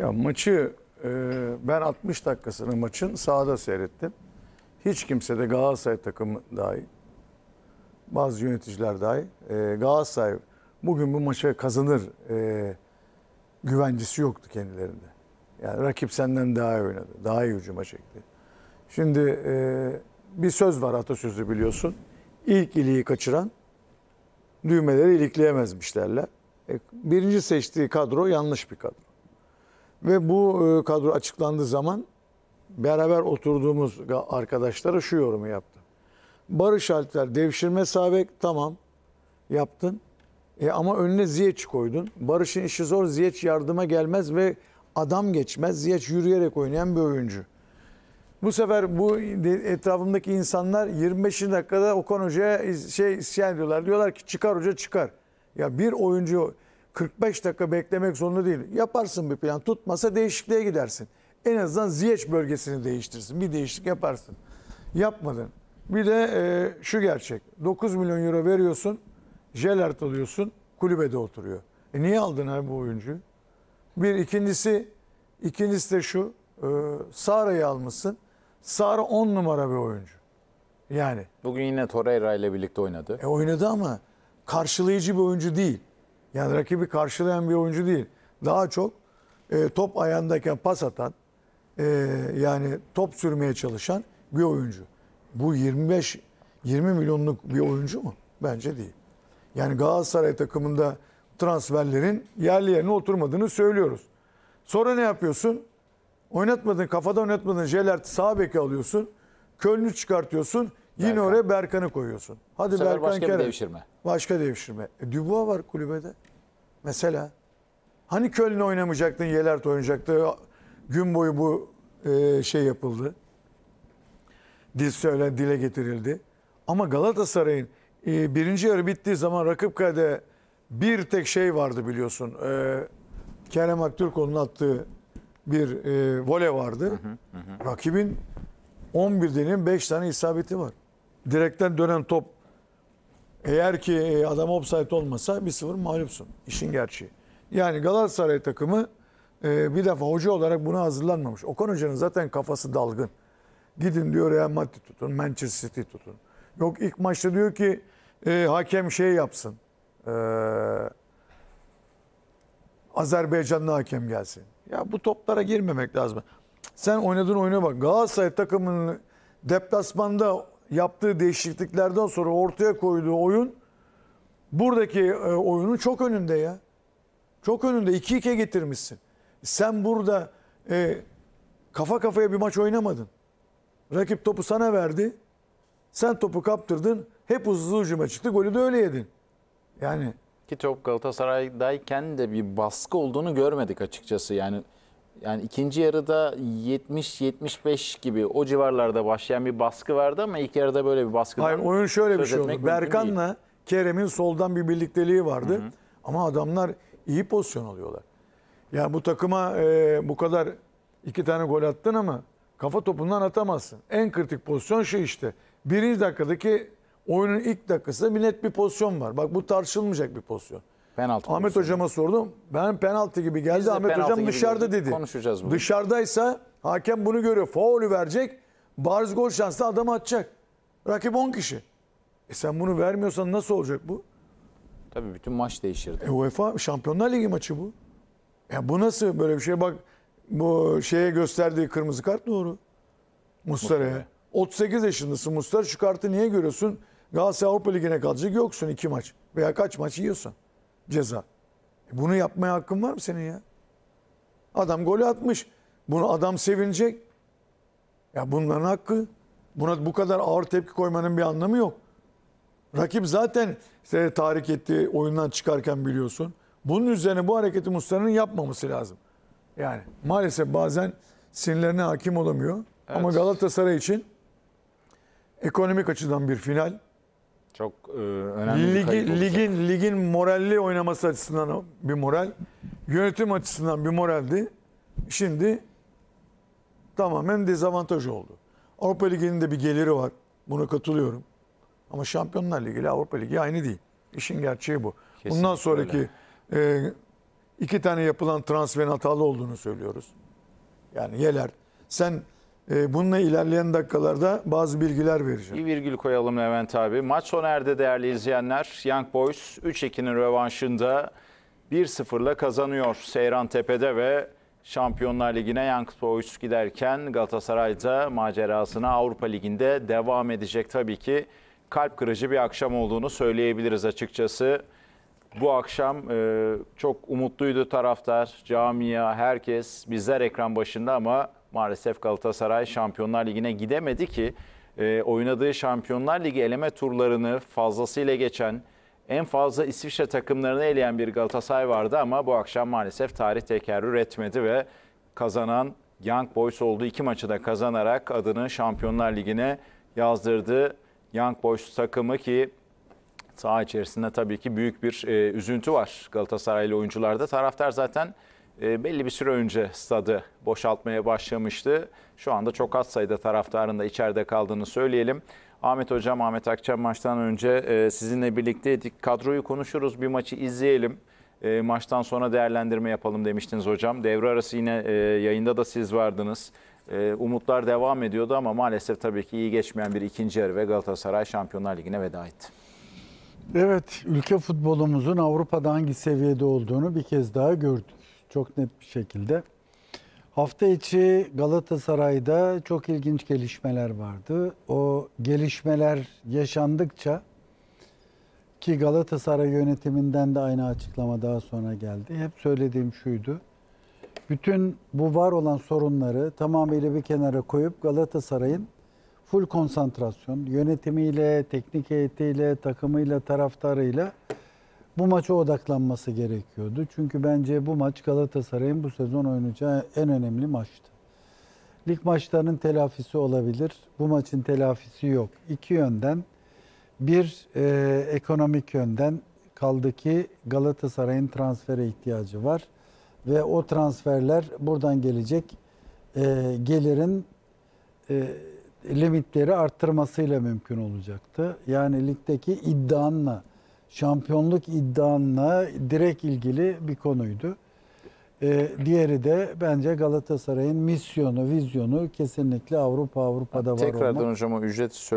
Ya maçı e, ben 60 dakikasını maçın sahada seyrettim. Hiç kimse de Galatasaray takımı dahi, bazı yöneticiler dahi e, Galatasaray bugün bu maçı kazanır e, güvencesi yoktu kendilerinde. Yani rakip senden daha iyi oynadı. Daha iyi hücuma çekti. Şimdi e, bir söz var atasözü biliyorsun. İlk iliği kaçıran düğmeleri ilikleyemezmiş derler. E, birinci seçtiği kadro yanlış bir kadro. Ve bu e, kadro açıklandığı zaman beraber oturduğumuz arkadaşlara şu yorumu yaptım. Barış Alper devşirme sabek tamam yaptın. E ama önüne Ziyeç koydun. Barış'ın işi zor. Ziyeç yardıma gelmez ve adam geçmez. Ziyeç yürüyerek oynayan bir oyuncu. Bu sefer bu etrafımdaki insanlar 25. dakikada Okan Hoca'ya şey isyan ediyorlar. Diyorlar ki çıkar hoca çıkar. Ya bir oyuncu 45 dakika beklemek zorunda değil. Yaparsın bir plan. Tutmasa değişikliğe gidersin. En azından Ziyech bölgesini değiştirsin. Bir değişiklik yaparsın. Yapmadın. Bir de e, şu gerçek. 9 milyon euro veriyorsun. Jelert alıyorsun. Kulübede oturuyor. E niye aldın abi bu oyuncuyu? Bir ikincisi ikincisi de şu. E, Sara'yı almışsın. Sara 10 numara bir oyuncu. Yani. Bugün yine Torreira ile birlikte oynadı. E oynadı ama karşılayıcı bir oyuncu değil. Yani rakibi karşılayan bir oyuncu değil. Daha çok e, top ayağındayken pas atan, e, yani top sürmeye çalışan bir oyuncu. Bu 25 20 milyonluk bir oyuncu mu? Bence değil. Yani Galatasaray takımında transferlerin yerli yerine oturmadığını söylüyoruz. Sonra ne yapıyorsun? Oynatmadın, kafada oynatmadın Jelert sağ beki alıyorsun. Köln'ü çıkartıyorsun. Yine Berkan. oraya Berkan'ı koyuyorsun. Hadi Bu sefer Berkan başka Kerem. bir devşirme. Başka devşirme. E, Dubois var kulübede. Mesela. Hani Köln'e oynamayacaktın, Yelert oynayacaktı. Gün boyu bu e, şey yapıldı. Dil söylen, dile getirildi. Ama Galatasaray'ın e, birinci yarı bittiği zaman rakip kade bir tek şey vardı biliyorsun. E, Kerem Aktürkoğlu'nun attığı bir e, vole vardı. Hı hı hı. Rakibin 11 denin 5 tane isabeti var direkten dönen top eğer ki e, adam offside olmasa bir 0 mağlupsun. İşin gerçeği. Yani Galatasaray takımı e, bir defa hoca olarak buna hazırlanmamış. Okan Hoca'nın zaten kafası dalgın. Gidin diyor Real Madrid tutun, Manchester City tutun. Yok ilk maçta diyor ki e, hakem şey yapsın. E, Azerbaycanlı hakem gelsin. Ya bu toplara girmemek lazım. Sen oynadın oyuna bak. Galatasaray takımının deplasmanda yaptığı değişikliklerden sonra ortaya koyduğu oyun buradaki e, oyunun çok önünde ya. Çok önünde 2-2'ye getirmişsin. Sen burada e, kafa kafaya bir maç oynamadın. Rakip topu sana verdi. Sen topu kaptırdın. Hep hızlı hücuma çıktı. Golü de öyle yedin. Yani ki top Galatasaray'dayken de bir baskı olduğunu görmedik açıkçası. Yani yani ikinci yarıda 70-75 gibi o civarlarda başlayan bir baskı vardı ama ilk yarıda böyle bir baskı Hayır oyun şöyle bir şey oldu. Berkan'la Kerem'in soldan bir birlikteliği vardı. Hı hı. Ama adamlar iyi pozisyon alıyorlar. Yani bu takıma e, bu kadar iki tane gol attın ama kafa topundan atamazsın. En kritik pozisyon şu işte. Birinci dakikadaki oyunun ilk dakikasında bir net bir pozisyon var. Bak bu tartışılmayacak bir pozisyon. Penaltı Ahmet konusunda. hocama sordum. Ben penaltı gibi geldi. Biz de Ahmet hocam dışarıda gördük. dedi. Konuşacağız bunu. Dışarıdaysa hakem bunu görüyor. Faulü verecek. Bariz gol şanslı adamı atacak. Rakip 10 kişi. E sen bunu vermiyorsan nasıl olacak bu? Tabii bütün maç değişirdi. E UEFA Şampiyonlar Ligi maçı bu. Ya bu nasıl böyle bir şey bak bu şeye gösterdiği kırmızı kart doğru. Mustara'ya. 38 yaşındasın Mustara şu kartı niye görüyorsun? Galatasaray Avrupa Ligi'ne kalacak yoksun iki maç. Veya kaç maç yiyorsun ceza. E bunu yapmaya hakkın var mı senin ya? Adam golü atmış. Bunu adam sevinecek. Ya bunların hakkı. Buna bu kadar ağır tepki koymanın bir anlamı yok. Rakip zaten seni tahrik ettiği oyundan çıkarken biliyorsun. Bunun üzerine bu hareketi Mustafa'nın yapmaması lazım. Yani maalesef bazen sinirlerine hakim olamıyor. Evet. Ama Galatasaray için ekonomik açıdan bir final. Çok e, önemli bir kayıp ligin ligin moralli oynaması açısından bir moral, yönetim açısından bir moraldi. Şimdi tamamen dezavantaj oldu. Avrupa Ligi'nin de bir geliri var. Buna katılıyorum. Ama Şampiyonlar Ligi ile Avrupa Ligi aynı değil. İşin gerçeği bu. Kesinlikle Bundan sonraki e, iki tane yapılan transferin hatalı olduğunu söylüyoruz. Yani Yeler sen e, bununla ilerleyen dakikalarda bazı bilgiler vereceğim. Bir virgül koyalım Levent abi. Maç sona erdi değerli izleyenler. Young Boys 3-2'nin revanşında 1-0'la kazanıyor Seyran Tepe'de ve Şampiyonlar Ligi'ne Young Boys giderken Galatasaray da macerasına Avrupa Ligi'nde devam edecek. Tabii ki kalp kırıcı bir akşam olduğunu söyleyebiliriz açıkçası. Bu akşam e, çok umutluydu taraftar, camia, herkes bizler ekran başında ama Maalesef Galatasaray Şampiyonlar Ligi'ne gidemedi ki e, oynadığı Şampiyonlar Ligi eleme turlarını fazlasıyla geçen en fazla İsviçre takımlarını eleyen bir Galatasaray vardı ama bu akşam maalesef tarih tekerrür etmedi ve kazanan Young Boys oldu. İki maçı da kazanarak adını Şampiyonlar Ligi'ne yazdırdı. Young Boys takımı ki saha içerisinde tabii ki büyük bir e, üzüntü var Galatasaraylı oyuncularda. Taraftar zaten ee, belli bir süre önce stadı boşaltmaya başlamıştı. Şu anda çok az sayıda taraftarın da içeride kaldığını söyleyelim. Ahmet Hocam, Ahmet Akçam maçtan önce e, sizinle birlikteydik. Kadroyu konuşuruz, bir maçı izleyelim. E, maçtan sonra değerlendirme yapalım demiştiniz hocam. Devre arası yine e, yayında da siz vardınız. Umutlar devam ediyordu ama maalesef tabii ki iyi geçmeyen bir ikinci yarı ve Galatasaray Şampiyonlar Ligi'ne veda etti. Evet, ülke futbolumuzun Avrupa'da hangi seviyede olduğunu bir kez daha gördük çok net bir şekilde. Hafta içi Galatasaray'da çok ilginç gelişmeler vardı. O gelişmeler yaşandıkça ki Galatasaray yönetiminden de aynı açıklama daha sonra geldi. Hep söylediğim şuydu. Bütün bu var olan sorunları tamamıyla bir kenara koyup Galatasaray'ın full konsantrasyon yönetimiyle, teknik heyetiyle, takımıyla, taraftarıyla bu maça odaklanması gerekiyordu. Çünkü bence bu maç Galatasaray'ın bu sezon oynayacağı en önemli maçtı. Lig maçlarının telafisi olabilir. Bu maçın telafisi yok. İki yönden. Bir, e, ekonomik yönden kaldı ki Galatasaray'ın transfere ihtiyacı var. Ve o transferler buradan gelecek e, gelirin e, limitleri arttırmasıyla mümkün olacaktı. Yani ligdeki iddianla şampiyonluk iddianla direkt ilgili bir konuydu. Ee, diğeri de bence Galatasaray'ın misyonu, vizyonu kesinlikle Avrupa Avrupa'da var Tekrardan olmak. hocam o ücret söyle